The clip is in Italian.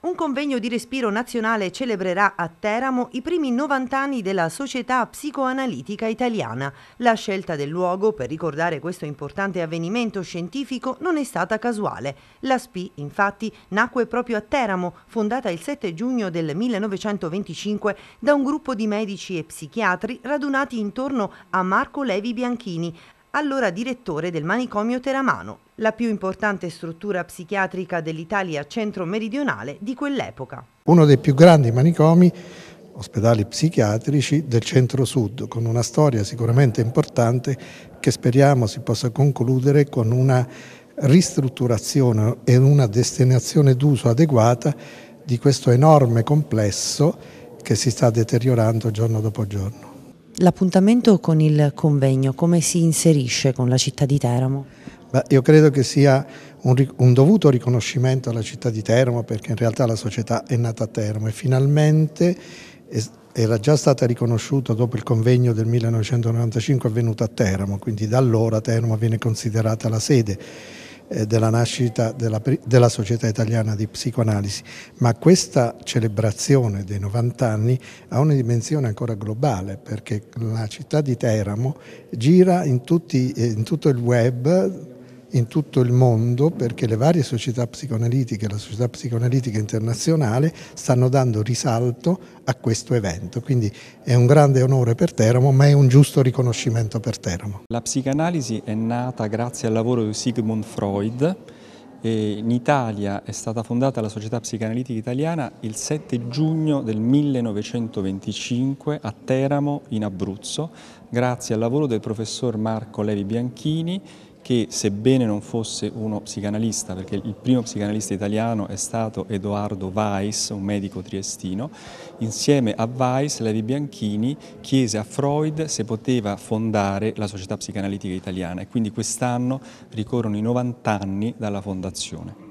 Un convegno di respiro nazionale celebrerà a Teramo i primi 90 anni della Società Psicoanalitica Italiana. La scelta del luogo per ricordare questo importante avvenimento scientifico non è stata casuale. La SPI, infatti, nacque proprio a Teramo, fondata il 7 giugno del 1925 da un gruppo di medici e psichiatri radunati intorno a Marco Levi Bianchini, allora direttore del manicomio Teramano, la più importante struttura psichiatrica dell'Italia centro-meridionale di quell'epoca. Uno dei più grandi manicomi ospedali psichiatrici del centro-sud, con una storia sicuramente importante che speriamo si possa concludere con una ristrutturazione e una destinazione d'uso adeguata di questo enorme complesso che si sta deteriorando giorno dopo giorno. L'appuntamento con il convegno come si inserisce con la città di Teramo? Beh, io credo che sia un, un, dovuto riconoscimento alla città di Teramo perché in realtà la società è nata a Teramo e finalmente era già stata riconosciuta dopo il convegno del 1995 avvenuto a Teramo, quindi da allora Teramo viene considerata la sede eh, della nascita della, della, Società Italiana di Psicoanalisi, ma questa celebrazione dei 90 anni ha una dimensione ancora globale perché la città di Teramo gira in, tutti, eh, in tutto il web in tutto il mondo perché le varie società psicoanalitiche, e la società psicoanalitica internazionale stanno dando risalto a questo evento. Quindi è un grande onore per Teramo, ma è un giusto riconoscimento per Teramo. La psicanalisi è nata grazie al lavoro di Sigmund Freud. E in Italia è stata fondata la Società Psicanalitica Italiana il 7 giugno del 1925 a Teramo in Abruzzo grazie al lavoro del professor Marco Levi Bianchini che sebbene non fosse uno psicanalista, perché il primo psicanalista italiano è stato Edoardo Weiss, un medico triestino, insieme a Weiss Levi Bianchini chiese a Freud se poteva fondare la società psicanalitica italiana e quindi quest'anno ricorrono i 90 anni dalla fondazione.